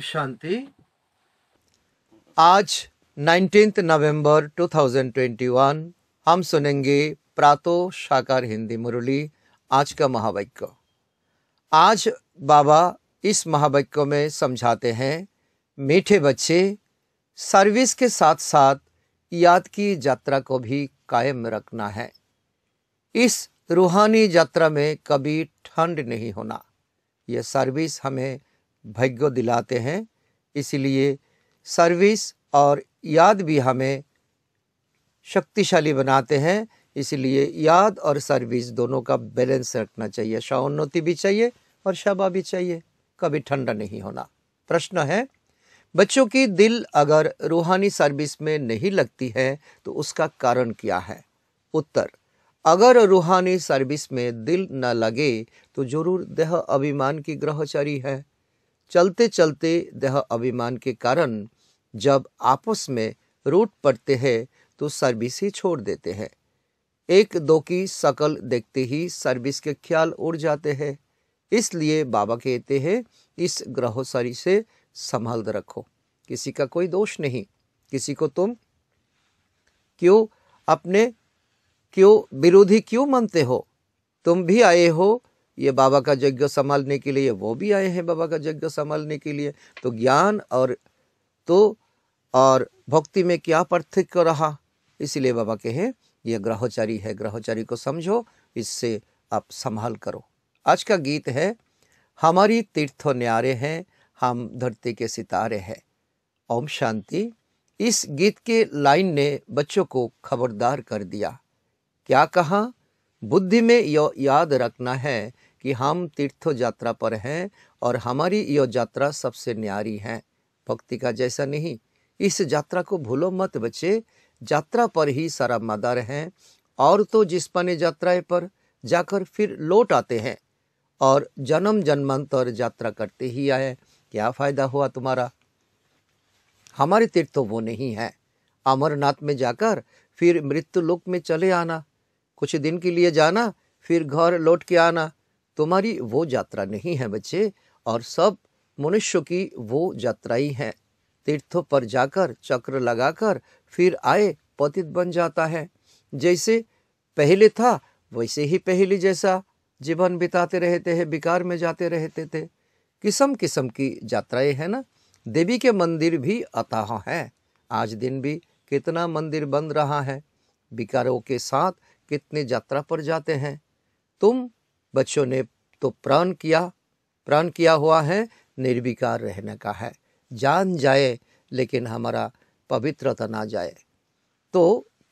शांति आज 19 नवंबर 2021 हम सुनेंगे प्रातो साकार हिंदी मुरली आज का महावाक्य आज बाबा इस महावाक्य में समझाते हैं मीठे बच्चे सर्विस के साथ साथ याद की यात्रा को भी कायम रखना है इस रूहानी यात्रा में कभी ठंड नहीं होना ये सर्विस हमें भाग्य दिलाते हैं इसलिए सर्विस और याद भी हमें शक्तिशाली बनाते हैं इसलिए याद और सर्विस दोनों का बैलेंस रखना चाहिए शाउन्नति भी चाहिए और शबा भी चाहिए कभी ठंडा नहीं होना प्रश्न है बच्चों की दिल अगर रूहानी सर्विस में नहीं लगती है तो उसका कारण क्या है उत्तर अगर रूहानी सर्विस में दिल न लगे तो जरूर देह अभिमान की ग्रहचारी है चलते चलते देह अभिमान के कारण जब आपस में रूट पड़ते हैं तो सर्विस ही छोड़ देते हैं एक दो की सकल देखते ही सर्विस के ख्याल उड़ जाते हैं इसलिए बाबा कहते हैं इस ग्रहोसरी से संभाल रखो किसी का कोई दोष नहीं किसी को तुम क्यों अपने क्यों विरोधी क्यों मानते हो तुम भी आए हो ये बाबा का यज्ञ संभालने के लिए वो भी आए हैं बाबा का यज्ञ संभालने के लिए तो ज्ञान और तो और भक्ति में क्या पार्थक्य रहा इसलिए बाबा के हैं ये ग्रहोचारी है ग्रहोचारी को समझो इससे आप संभाल करो आज का गीत है हमारी तीर्थ न्यारे हैं हम धरती के सितारे हैं ओम शांति इस गीत के लाइन ने बच्चों को खबरदार कर दिया क्या कहा बुद्धि में यह याद रखना है कि हम तीर्थ यात्रा पर हैं और हमारी यह यात्रा सबसे न्यारी है भक्ति का जैसा नहीं इस यात्रा को भूलो मत बच्चे यात्रा पर ही सारा मदार हैं और तो जिस पने यात्राएं पर जाकर फिर लौट आते हैं और जन्म जन्मांतर यात्रा करते ही आए क्या फ़ायदा हुआ तुम्हारा हमारे तीर्थ तो वो नहीं है अमरनाथ में जाकर फिर मृत्यु लोक में चले आना कुछ दिन के लिए जाना फिर घर लौट के आना तुम्हारी वो यात्रा नहीं है बच्चे और सब मनुष्य की वो यात्रा ही है तीर्थों पर जाकर चक्र लगाकर फिर आए पतित बन जाता है जैसे पहले था वैसे ही पहले जैसा जीवन बिताते रहते हैं बेकार में जाते रहते थे किस्म किस्म की यात्राएं हैं ना देवी के मंदिर भी अतः हैं आज दिन भी कितना मंदिर बंद रहा है विकारों के साथ कितने यात्रा पर जाते हैं तुम बच्चों ने तो प्राण किया प्राण किया हुआ है निर्विकार रहने का है जान जाए लेकिन हमारा पवित्रता ना जाए तो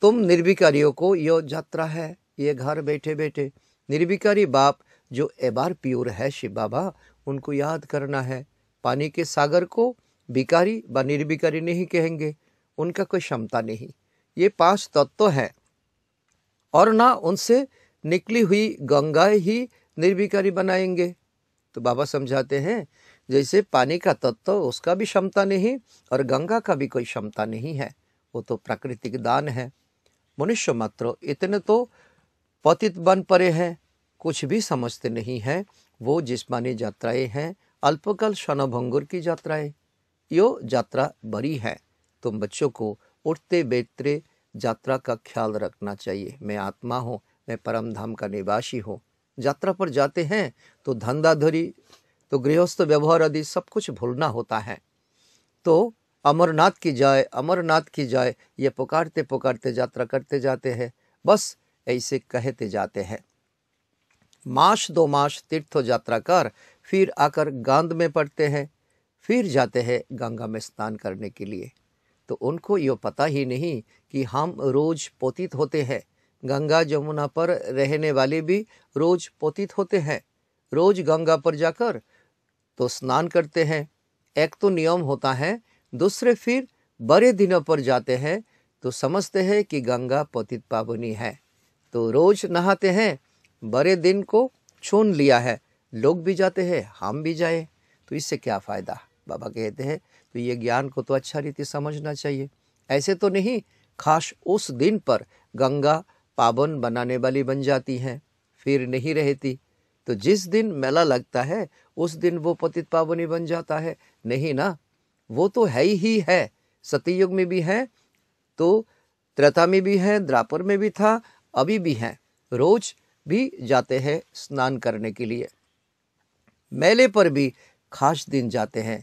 तुम निर्विकारियों को यो यात्रा है ये घर बैठे बैठे निर्विकारी बाप जो एबार प्योर है शिव बाबा उनको याद करना है पानी के सागर को भिकारी व निर्भिकारी नहीं कहेंगे उनका कोई क्षमता नहीं ये पांच तत्व हैं और ना उनसे निकली हुई गंगाएं ही निर्भिकारी बनाएंगे तो बाबा समझाते हैं जैसे पानी का तत्व उसका भी क्षमता नहीं और गंगा का भी कोई क्षमता नहीं है वो तो प्राकृतिक दान है मनुष्य मात्र इतने तो पतित बन पड़े हैं कुछ भी समझते नहीं हैं वो जिस्मानी यात्राएं हैं अल्पकाल क्षणभंगुर की यात्राएं यो यात्रा बड़ी है तुम बच्चों को उठते बैठते यात्रा का ख्याल रखना चाहिए मैं आत्मा हूँ मैं परम धाम का निवासी हूँ यात्रा पर जाते हैं तो धंधाधरी तो गृहस्थ व्यवहार आदि सब कुछ भूलना होता है तो अमरनाथ की जाए अमरनाथ की जाए ये पुकारते पुकारते यात्रा करते जाते हैं बस ऐसे कहते जाते हैं मास दो मास तीर्थ यात्रा कर फिर आकर गांध में पड़ते हैं फिर जाते हैं गंगा में स्नान करने के लिए तो उनको ये पता ही नहीं कि हम रोज पोतित होते हैं गंगा जमुना पर रहने वाले भी रोज पोतित होते हैं रोज गंगा पर जाकर तो स्नान करते हैं एक तो नियम होता है दूसरे फिर बड़े दिनों पर जाते हैं तो समझते हैं कि गंगा पोतित पावनी है तो रोज नहाते हैं बड़े दिन को चुन लिया है लोग भी जाते हैं हम भी जाए तो इससे क्या फ़ायदा बाबा कहते हैं तो ये ज्ञान को तो अच्छा रीति समझना चाहिए ऐसे तो नहीं खास उस दिन पर गंगा पावन बनाने वाली बन जाती हैं फिर नहीं रहती तो जिस दिन मेला लगता है उस दिन वो पतित पावनी बन जाता है नहीं ना वो तो है ही है सतयुग में भी है तो त्रेता में भी है द्रापर में भी था अभी भी है रोज भी जाते हैं स्नान करने के लिए मेले पर भी खास दिन जाते हैं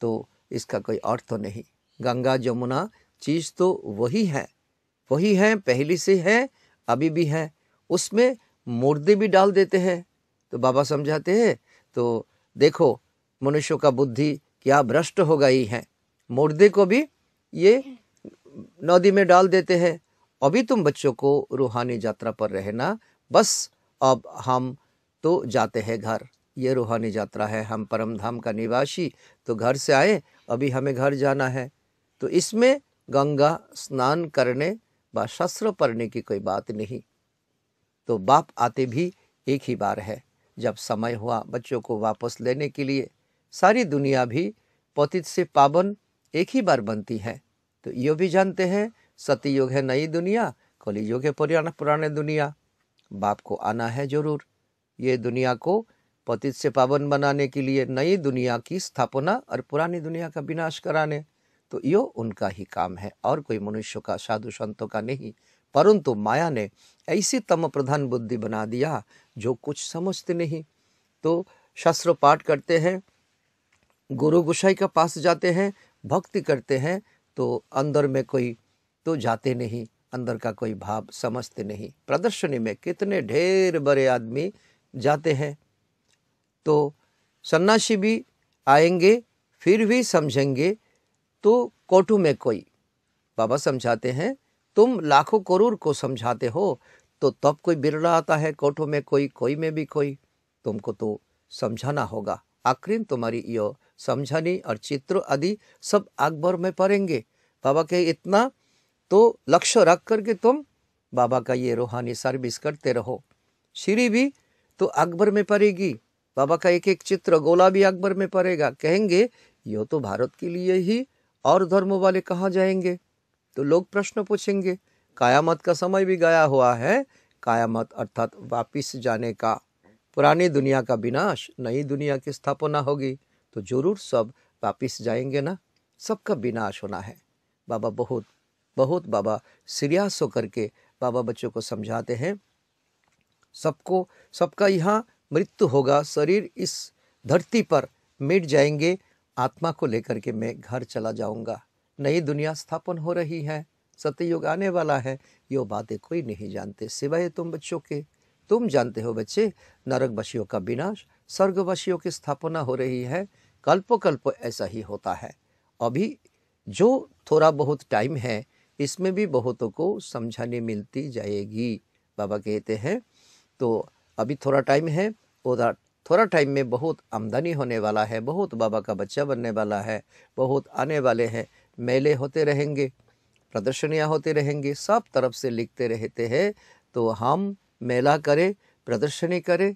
तो इसका कोई अर्थ तो नहीं गंगा जमुना चीज़ तो वही है वही है पहले से है अभी भी है उसमें मुर्दे भी डाल देते हैं तो बाबा समझाते हैं तो देखो मनुष्यों का बुद्धि क्या भ्रष्ट हो गई है मुर्दे को भी ये नदी में डाल देते हैं अभी तुम बच्चों को रूहानी यात्रा पर रहना बस अब हम तो जाते हैं घर ये रूहानी यात्रा है हम परम धाम का निवासी तो घर से आए अभी हमें घर जाना है तो इसमें गंगा स्नान करने व शस्त्र पढ़ने की कोई बात नहीं तो बाप आते भी एक ही बार है जब समय हुआ बच्चों को वापस लेने के लिए सारी दुनिया भी पतित से पावन एक ही बार बनती है तो ये भी जानते हैं सतयुग है नई दुनिया कलियुग है पुराना पुराने दुनिया बाप को आना है जरूर ये दुनिया को पतित से पावन बनाने के लिए नई दुनिया की स्थापना और पुरानी दुनिया का विनाश कराने तो यो उनका ही काम है और कोई मनुष्य का साधु संतों का नहीं परंतु माया ने ऐसी तम प्रधान बुद्धि बना दिया जो कुछ समझते नहीं तो शास्त्र पाठ करते हैं गुरु गुसाई के पास जाते हैं भक्ति करते हैं तो अंदर में कोई तो जाते नहीं अंदर का कोई भाव समझते नहीं प्रदर्शनी में कितने ढेर बड़े आदमी जाते हैं तो सन्यासी भी आएंगे फिर भी समझेंगे तो कोटू में कोई बाबा समझाते हैं तुम लाखों करोड़ को समझाते हो तो तब कोई बिरला आता है कोठों में कोई कोई में भी कोई तुमको तो समझाना होगा आखिरी तुम्हारी यो समझानी और चित्र आदि सब अकबर में पढ़ेंगे बाबा के इतना तो लक्ष्य रख करके तुम बाबा का ये रूहानी सर्विस करते रहो श्री भी तो अकबर में पड़ेगी बाबा का एक एक चित्र गोला भी अकबर में पड़ेगा कहेंगे यो तो भारत के लिए ही और धर्मों वाले कहाँ जाएंगे तो लोग प्रश्न पूछेंगे कायामत का समय भी गया हुआ है कायामत अर्थात वापिस जाने का पुरानी दुनिया का विनाश नई दुनिया की स्थापना होगी तो जरूर सब वापिस जाएंगे ना सबका विनाश होना है बाबा बहुत बहुत बाबा सीरियास होकर के बाबा बच्चों को समझाते हैं सबको सबका यहाँ मृत्यु होगा शरीर इस धरती पर मिट जाएंगे आत्मा को लेकर के मैं घर चला जाऊँगा नई दुनिया स्थापन हो रही है सत्ययुग आने वाला है यो बातें कोई नहीं जानते सिवाय तुम बच्चों के तुम जानते हो बच्चे नरकवासियों का विनाश स्वर्गवासियों की स्थापना हो रही है कल्पो कल्प ऐसा ही होता है अभी जो थोड़ा बहुत टाइम है इसमें भी बहुतों को समझाने मिलती जाएगी बाबा कहते हैं तो अभी थोड़ा टाइम है उधर थोड़ा टाइम में बहुत आमदनी होने वाला है बहुत बाबा का बच्चा बनने वाला है बहुत आने वाले हैं मेले होते रहेंगे प्रदर्शनियाँ होते रहेंगे सब तरफ से लिखते रहते हैं तो हम मेला करें प्रदर्शनी करें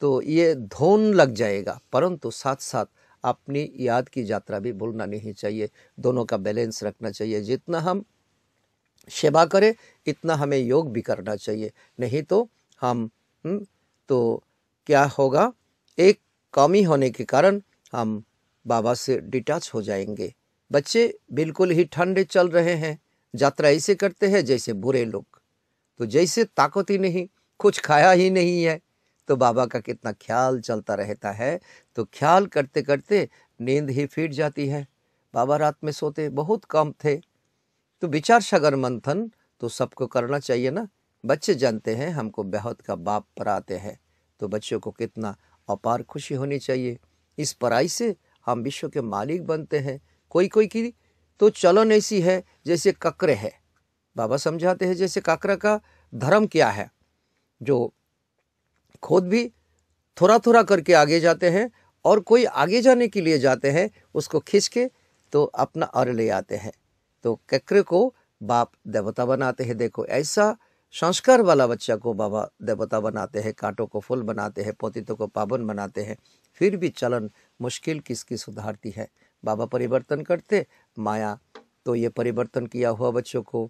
तो ये धोन लग जाएगा परंतु साथ साथ अपनी याद की यात्रा भी भूलना नहीं चाहिए दोनों का बैलेंस रखना चाहिए जितना हम सेवा करें इतना हमें योग भी करना चाहिए नहीं तो हम हम्म, तो क्या होगा एक कमी होने के कारण हम बाबा से डिटैच हो जाएंगे बच्चे बिल्कुल ही ठंडे चल रहे हैं यात्रा ऐसे करते हैं जैसे बुरे लोग तो जैसे ताकत ही नहीं कुछ खाया ही नहीं है तो बाबा का कितना ख्याल चलता रहता है तो ख्याल करते करते नींद ही फिट जाती है बाबा रात में सोते बहुत कम थे तो विचार सागर मंथन तो सबको करना चाहिए ना बच्चे जानते हैं हमको बेहद का बाप पराते हैं तो बच्चों को कितना अपार खुशी होनी चाहिए इस पराई से हम विश्व के मालिक बनते हैं कोई कोई की तो चलन ऐसी है जैसे ककरे है बाबा समझाते हैं जैसे काकरा का धर्म क्या है जो खुद भी थोड़ा थोड़ा करके आगे जाते हैं और कोई आगे जाने के लिए जाते हैं उसको खींच के तो अपना अर ले आते हैं तो कैकरे को बाप देवता बनाते हैं देखो ऐसा संस्कार वाला बच्चा को बाबा देवता बनाते हैं कांटों को फूल बनाते हैं पोतितों को पावन बनाते हैं फिर भी चलन मुश्किल किसकी सुधारती है बाबा परिवर्तन करते माया तो ये परिवर्तन किया हुआ बच्चों को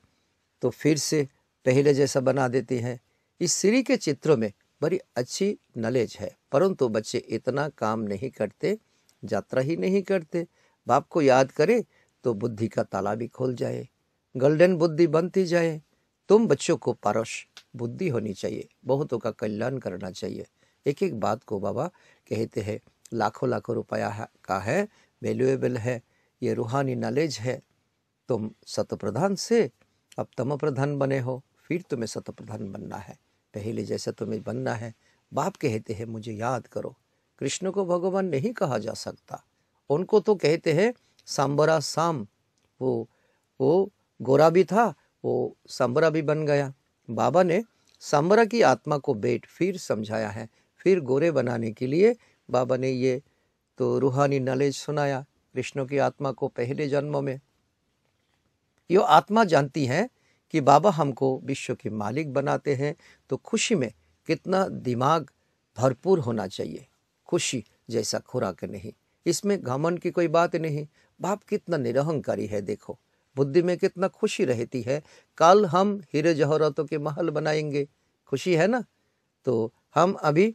तो फिर से पहले जैसा बना देती है इस सीरी के चित्रों में बड़ी अच्छी नॉलेज है परंतु बच्चे इतना काम नहीं करते यात्रा ही नहीं करते बाप को याद करें तो बुद्धि का ताला भी खोल जाए गोल्डन बुद्धि बनती जाए तुम बच्चों को पारोश बुद्धि होनी चाहिए बहुतों का कल्याण करना चाहिए एक एक बात को बाबा कहते हैं लाखों लाखों रुपया का है वैल्यूएबल है ये रूहानी नॉलेज है तुम सतप्रधान से अब तम प्रधान बने हो फिर तुम्हें सतप्रधान बनना है पहले जैसा तुम्हें बनना है बाप कहते हैं मुझे याद करो कृष्ण को भगवान नहीं कहा जा सकता उनको तो कहते हैं सांबरा साम वो वो गोरा भी था वो सांबरा भी बन गया बाबा ने सांबरा की आत्मा को बेट फिर समझाया है फिर गोरे बनाने के लिए बाबा ने ये तो रूहानी नॉलेज सुनाया कृष्ण की आत्मा को पहले जन्म में यो आत्मा जानती है कि बाबा हमको विश्व के मालिक बनाते हैं तो खुशी में कितना दिमाग भरपूर होना चाहिए खुशी जैसा खुराक नहीं इसमें घमन की कोई बात नहीं बाप कितना निरहंकारी है देखो बुद्धि में कितना खुशी रहती है कल हम हीरे जहरातों के महल बनाएंगे खुशी है ना तो हम अभी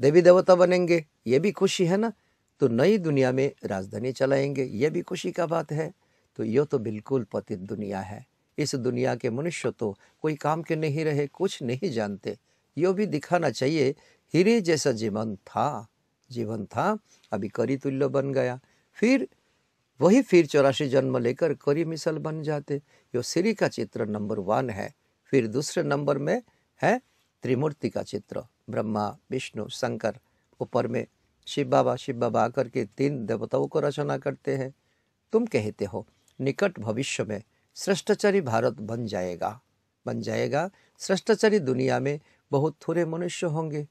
देवी देवता बनेंगे ये भी खुशी है ना तो नई दुनिया में राजधानी चलाएंगे ये भी खुशी का बात है तो यो तो बिल्कुल पतित दुनिया है इस दुनिया के मनुष्य तो कोई काम के नहीं रहे कुछ नहीं जानते यो भी दिखाना चाहिए हीरे जैसा जीवन था जीवन था अभी करी तुल्य बन गया फिर वही फिर चौरासी जन्म लेकर करी मिसल बन जाते यो श्री का चित्र नंबर वन है फिर दूसरे नंबर में है त्रिमूर्ति का चित्र ब्रह्मा विष्णु शंकर ऊपर में शिव बाबा शिव बाबा आकर के तीन देवताओं को रचना करते हैं तुम कहते हो निकट भविष्य में श्रेष्ठचरी भारत बन जाएगा बन जाएगा श्रेष्ठचरी दुनिया में बहुत थोड़े मनुष्य होंगे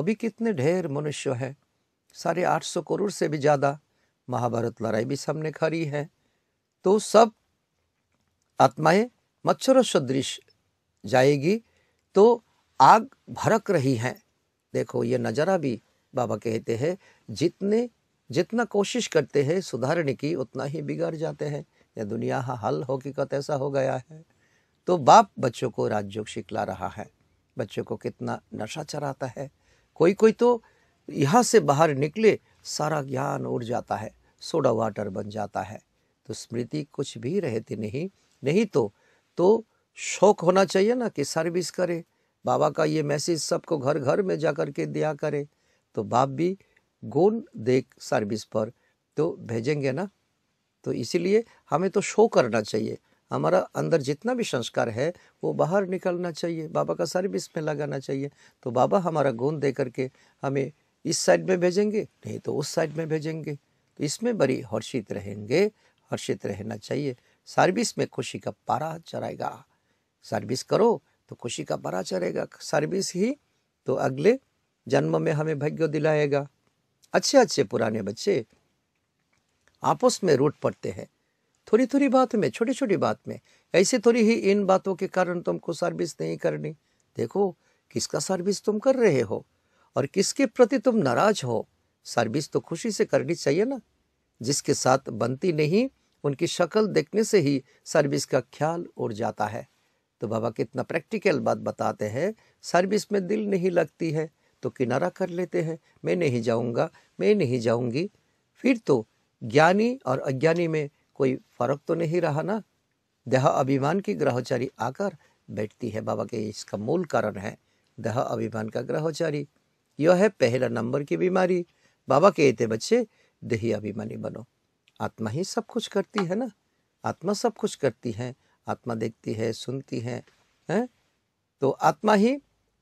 अभी कितने ढेर मनुष्य है साढ़े आठ सौ करोड़ से भी ज़्यादा महाभारत लड़ाई भी सामने खड़ी है तो सब आत्माएं मच्छरों सदृश जाएगी तो आग भड़क रही है देखो ये नज़ारा भी बाबा कहते हैं जितने जितना कोशिश करते हैं सुधारने की उतना ही बिगड़ जाते हैं यह दुनिया हल हकीकत ऐसा हो गया है तो बाप बच्चों को राजयोग सिखला रहा है बच्चों को कितना नशा चराता है कोई कोई तो यहाँ से बाहर निकले सारा ज्ञान उड़ जाता है सोडा वाटर बन जाता है तो स्मृति कुछ भी रहती नहीं नहीं तो तो शौक होना चाहिए ना कि सर्विस करे बाबा का ये मैसेज सबको घर घर में जा कर के दिया करे तो बाप भी गुण देख सर्विस पर तो भेजेंगे ना तो इसीलिए हमें तो शो करना चाहिए हमारा अंदर जितना भी संस्कार है वो बाहर निकलना चाहिए बाबा का सर्विस में लगाना चाहिए तो बाबा हमारा गुण दे करके हमें इस साइड में भेजेंगे नहीं तो उस साइड में भेजेंगे तो इसमें बड़ी हर्षित रहेंगे हर्षित रहना चाहिए सर्विस में खुशी का पारा चढ़ाएगा सर्विस करो तो खुशी का पारा चढ़ेगा सर्विस ही तो अगले जन्म में हमें भाग्य दिलाएगा अच्छे अच्छे पुराने बच्चे आपस में रूट पड़ते हैं थोड़ी थोड़ी बात में छोटी छोटी बात में ऐसे थोड़ी ही इन बातों के कारण तुमको सर्विस नहीं करनी देखो किसका सर्विस तुम कर रहे हो और किसके प्रति तुम नाराज हो सर्विस तो खुशी से करनी चाहिए ना जिसके साथ बनती नहीं उनकी शक्ल देखने से ही सर्विस का ख्याल उड़ जाता है तो बाबा कितना प्रैक्टिकल बात बताते हैं सर्विस में दिल नहीं लगती है तो किनारा कर लेते हैं मैं नहीं जाऊंगा मैं नहीं जाऊंगी फिर तो ज्ञानी और अज्ञानी में कोई फर्क तो नहीं रहा ना देह अभिमान की ग्रहचारी आकर बैठती है बाबा के इसका मूल कारण है देह अभिमान का ग्रहचारी यह है पहला नंबर की बीमारी बाबा कहते बच्चे देही अभिमानी बनो आत्मा ही सब कुछ करती है ना आत्मा सब कुछ करती है आत्मा देखती है सुनती है हैं तो आत्मा ही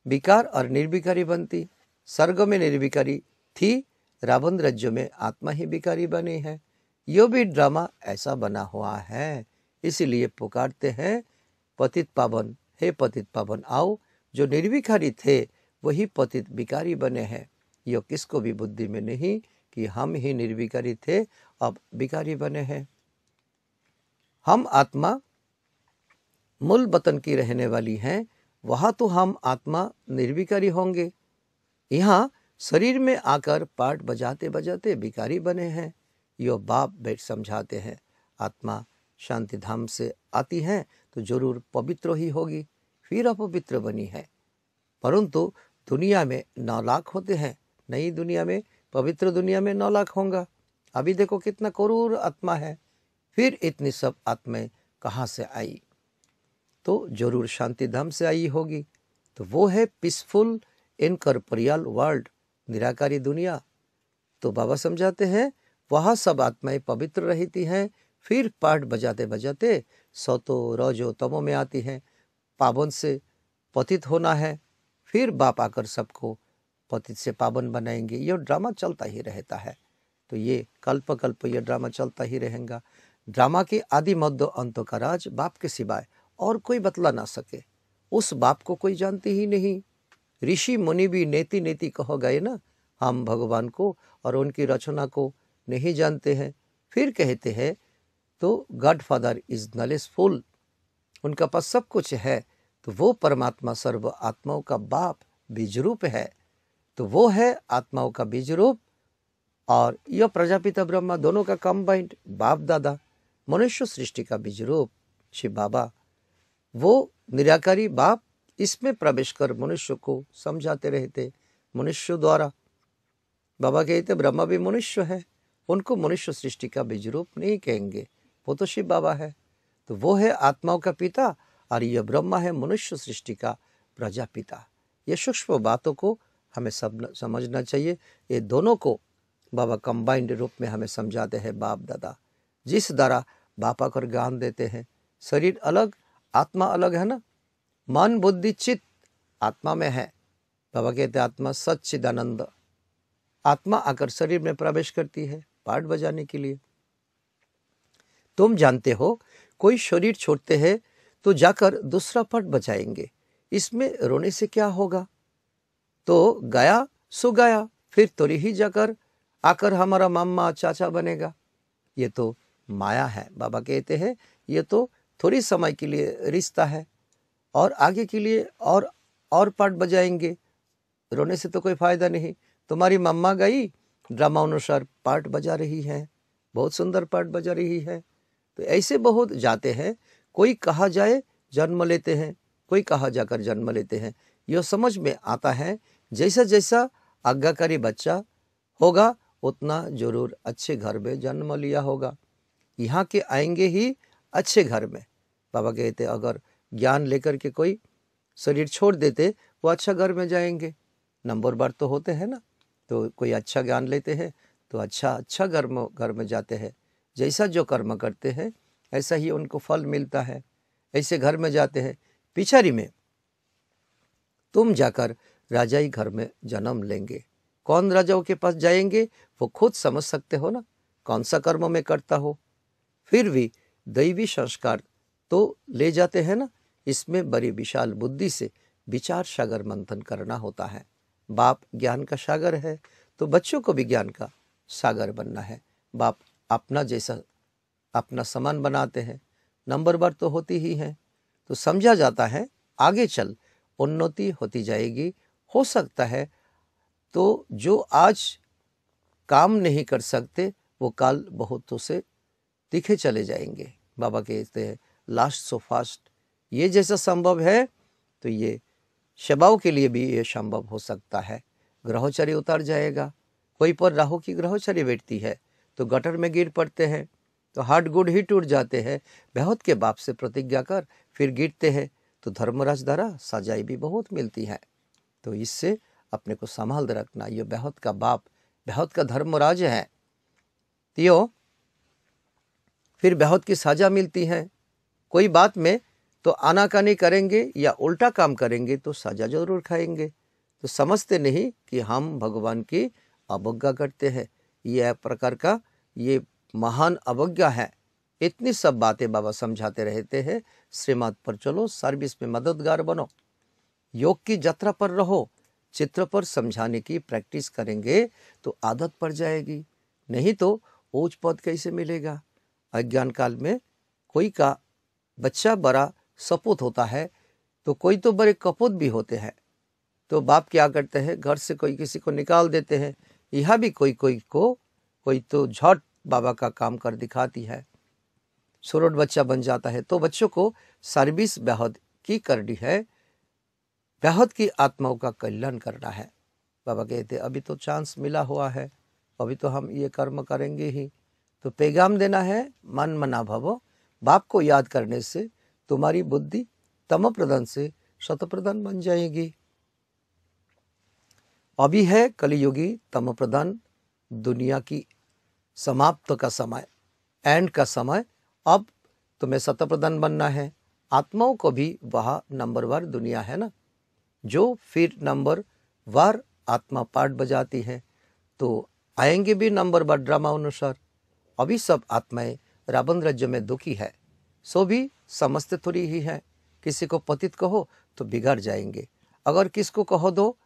विकार और निर्विकारी बनती स्वर्ग में निर्विकारी थी रावण राज्य में आत्मा ही विकारी बनी है यो भी ड्रामा ऐसा बना हुआ है इसीलिए पुकारते हैं पतित पावन हे पतित पावन आओ जो निर्विकारी थे वही पतित विकारी बने हैं यह किसको भी बुद्धि में नहीं कि हम ही निर्विकारी थे अब विकारी बने हैं हम आत्मा मूल वतन की रहने वाली हैं वह तो हम आत्मा निर्विकारी होंगे यहाँ शरीर में आकर पाठ बजाते बजाते विकारी बने हैं यो बाप बैठ समझाते हैं आत्मा शांति धाम से आती है तो जरूर पवित्र ही होगी फिर अपवित्र बनी है परंतु दुनिया में नौ लाख होते हैं नई दुनिया में पवित्र दुनिया में नौ लाख होगा अभी देखो कितना क्रूर आत्मा है फिर इतनी सब आत्माएं कहाँ से आई तो जरूर शांति धाम से आई होगी तो वो है पीसफुल इनकॉर्पोरियल वर्ल्ड निराकारी दुनिया तो बाबा समझाते हैं वह सब आत्माएं पवित्र रहती हैं फिर पाठ बजाते बजाते सौतो रजो तमो में आती हैं पावन से पतित होना है फिर बाप आकर सबको पतित से पावन बनाएंगे यह ड्रामा चलता ही रहता है तो ये कल्प कल्प यह ड्रामा चलता ही रहेगा ड्रामा के आदि मध्य अंतों का राज बाप के सिवाय और कोई बतला ना सके उस बाप को कोई जानते ही नहीं ऋषि मुनि भी नेति नेति कह गए ना हम भगवान को और उनकी रचना को नहीं जानते हैं फिर कहते हैं तो गॉड फादर इज नॉलेजफुल उनका पास सब कुछ है तो वो परमात्मा सर्व आत्माओं का बाप बीज रूप है तो वो है आत्माओं का बीज रूप और यह प्रजापिता ब्रह्मा दोनों का कंबाइंड बाप दादा मनुष्य सृष्टि का बीज रूप शिव बाबा वो निराकारी बाप इसमें प्रवेश कर मनुष्य को समझाते रहते मनुष्य द्वारा बाबा कहते ब्रह्मा भी मनुष्य है उनको मनुष्य सृष्टि का बीज रूप नहीं कहेंगे वो तो शिव बाबा है तो वो है आत्माओं का पिता और यह ब्रह्मा है मनुष्य सृष्टि का प्रजापिता ये सूक्ष्म बातों को हमें सब समझना चाहिए ये दोनों को बाबा कंबाइंड रूप में हमें समझाते हैं बाप दादा जिस द्वारा बापा को ज्ञान देते हैं शरीर अलग आत्मा अलग है ना मन बुद्धि चित्त आत्मा में है बाबा कहते आत्मा सच्चिदानंद आत्मा आकर शरीर में प्रवेश करती है पाठ बजाने के लिए तुम जानते हो कोई शरीर छोड़ते हैं तो जाकर दूसरा पट बजाएंगे इसमें रोने से क्या होगा तो गया सो गया फिर तोरी ही जाकर आकर हमारा मामा चाचा बनेगा ये तो माया है बाबा कहते हैं ये तो थोड़ी समय के लिए रिश्ता है और आगे के लिए और और पार्ट बजाएंगे रोने से तो कोई फायदा नहीं तुम्हारी मम्मा गई ड्रामा अनुसार पार्ट बजा रही है बहुत सुंदर पार्ट बजा रही है तो ऐसे बहुत जाते हैं कोई कहा जाए जन्म लेते हैं कोई कहा जाकर जन्म लेते हैं यह समझ में आता है जैसा जैसा आज्ञाकारी बच्चा होगा उतना जरूर अच्छे घर में जन्म लिया होगा यहाँ के आएंगे ही अच्छे घर में बाबा कहते अगर ज्ञान लेकर के कोई शरीर छोड़ देते वो अच्छा घर में जाएंगे नंबर बार तो होते हैं ना तो कोई अच्छा ज्ञान लेते हैं तो अच्छा अच्छा घर में घर में जाते हैं जैसा जो कर्म करते हैं ऐसा ही उनको फल मिलता है ऐसे घर में जाते हैं पिछारी में तुम जाकर राजा ही घर में जन्म लेंगे कौन राजाओं के पास जाएंगे वो खुद समझ सकते हो ना कौन सा कर्म में करता हो फिर भी दैवी संस्कार तो ले जाते हैं ना इसमें बड़ी विशाल बुद्धि से विचार सागर मंथन करना होता है बाप ज्ञान का सागर है तो बच्चों को भी ज्ञान का सागर बनना है बाप अपना जैसा अपना सामान बनाते हैं नंबर बार तो होती ही है तो समझा जाता है आगे चल उन्नति होती जाएगी हो सकता है तो जो आज काम नहीं कर सकते वो कल बहुतों से दिखे चले जाएंगे बाबा कहते हैं लास्ट सो फास्ट ये जैसा संभव है तो ये शबाव के लिए भी ये संभव हो सकता है ग्रहोचरी उतर जाएगा कोई पर राहु की ग्रहोचरी बैठती है तो गटर में गिर पड़ते हैं तो हार्ट गुड ही टूट जाते हैं बहुत के बाप से प्रतिज्ञा कर फिर गिरते हैं तो धर्मराज द्वारा सजाई भी बहुत मिलती है तो इससे अपने को संभाल रखना ये बहुत का बाप बहुत का धर्मराज है यो फिर बहुत की सजा मिलती है कोई बात में तो आनाकानी करेंगे या उल्टा काम करेंगे तो सजा जरूर खाएंगे तो समझते नहीं कि हम भगवान की अवज्ञा करते हैं यह प्रकार का ये महान अवज्ञा है इतनी सब बातें बाबा समझाते रहते हैं श्रीमद पर चलो सर्विस में मददगार बनो योग की यात्रा पर रहो चित्र पर समझाने की प्रैक्टिस करेंगे तो आदत पड़ जाएगी नहीं तो ऊंच पद कैसे मिलेगा अज्ञान काल में कोई का बच्चा बड़ा सपूत होता है तो कोई तो बड़े कपूत भी होते हैं तो बाप क्या करते हैं घर से कोई किसी को निकाल देते हैं यह भी कोई कोई को कोई तो झट बाबा का काम कर दिखाती है सुरोड बच्चा बन जाता है तो बच्चों को सर्विस बेहद की करनी है बेहद की आत्माओं का कल्याण करना है बाबा कहते अभी तो चांस मिला हुआ है अभी तो हम ये कर्म करेंगे ही तो पैगाम देना है मन मना भवो बाप को याद करने से तुम्हारी बुद्धि तम प्रधान से प्रधान बन जाएगी अभी है कलयुगी तम प्रधान दुनिया की समाप्त का समय एंड का समय अब तुम्हें सतप्रधान बनना है आत्माओं को भी वह नंबर वार दुनिया है ना जो फिर नंबर वार आत्मा पाठ बजाती है तो आएंगे भी नंबर बार ड्रामा अनुसार अभी सब आत्माएं रावण राज्य में दुखी है सो भी समझते थोड़ी ही है किसी को पतित कहो तो बिगड़ जाएंगे अगर किसको कहो दो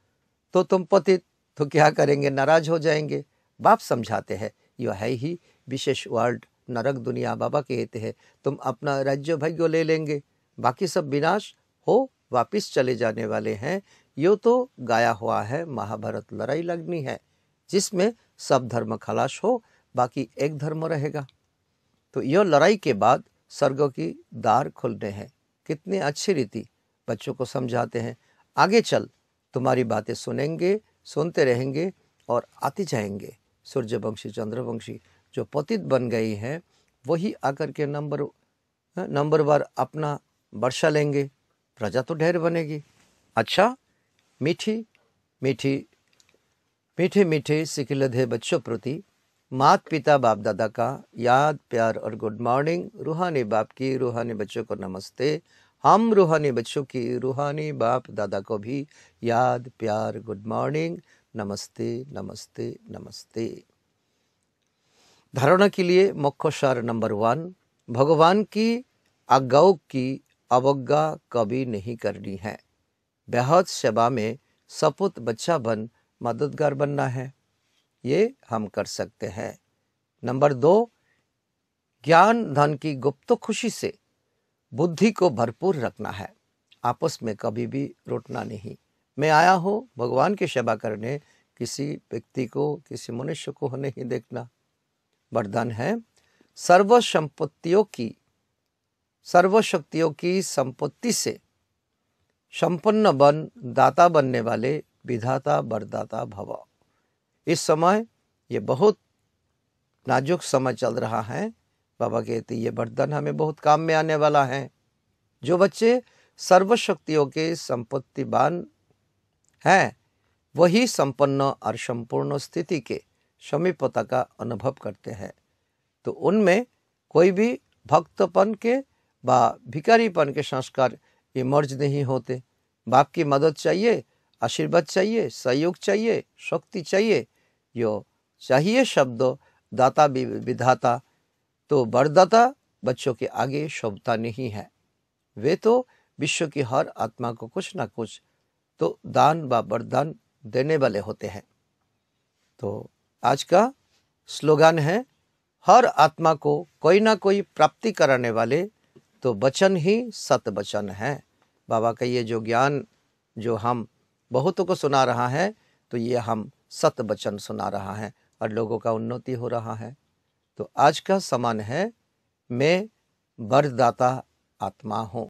तो तुम पतित तो क्या करेंगे नाराज हो जाएंगे बाप समझाते हैं यो है ही विशेष वर्ल्ड नरक दुनिया बाबा कहते हैं तुम अपना राज्य भाग्य ले लेंगे बाकी सब विनाश हो वापिस चले जाने वाले हैं यो तो गाया हुआ है महाभारत लड़ाई लगनी है जिसमें सब धर्म खलाश हो बाकी एक धर्म रहेगा तो यह लड़ाई के बाद स्वर्ग की दार खुलने हैं कितने अच्छी रीति बच्चों को समझाते हैं आगे चल तुम्हारी बातें सुनेंगे सुनते रहेंगे और आते जाएंगे सूर्यवंशी चंद्रवंशी जो पतित बन गई हैं वही आकर के नंबर हाँ, नंबर बार अपना वर्षा लेंगे प्रजा तो ढेर बनेगी अच्छा मीठी मीठी मीठे मीठे सिकलधे बच्चों प्रति मात पिता बाप दादा का याद प्यार और गुड मॉर्निंग रूहानी बाप की रूहानी बच्चों को नमस्ते हम रूहानी बच्चों की रूहानी बाप दादा को भी याद प्यार गुड मॉर्निंग नमस्ते नमस्ते नमस्ते धारणा के लिए मुख्य सार नंबर वन भगवान की आज्ञाओं की अवज्ञा कभी नहीं करनी है बेहद सेवा में सपुत बच्चा बन मददगार बनना है ये हम कर सकते हैं नंबर दो ज्ञान धन की गुप्त खुशी से बुद्धि को भरपूर रखना है आपस में कभी भी रोटना नहीं मैं आया हूँ भगवान की सेवा करने किसी व्यक्ति को किसी मनुष्य को नहीं देखना वरदान है सर्व संपत्तियों की सर्वशक्तियों की संपत्ति से संपन्न बन दाता बनने वाले विधाता वरदाता भव इस समय ये बहुत नाजुक समय चल रहा है बाबा कहते ये वरदान हमें बहुत काम में आने वाला है जो बच्चे सर्वशक्तियों के संपत्तिवान है वही संपन्न और संपूर्ण स्थिति के समीपता का अनुभव करते हैं तो उनमें कोई भी भक्तपन के बा भिकारीपन के संस्कार इमर्ज नहीं होते बाप की मदद चाहिए आशीर्वाद चाहिए सहयोग चाहिए शक्ति चाहिए यो चाहिए शब्द दाता विधाता तो बरदाता बच्चों के आगे शोभता नहीं है वे तो विश्व की हर आत्मा को कुछ ना कुछ तो दान व वरदान देने वाले होते हैं तो आज का स्लोगान है हर आत्मा को कोई ना कोई प्राप्ति कराने वाले तो वचन ही सत वचन है बाबा का ये जो ज्ञान जो हम बहुतों को सुना रहा है तो ये हम सत वचन सुना रहा है और लोगों का उन्नति हो रहा है तो आज का समान है मैं वरदाता आत्मा हूँ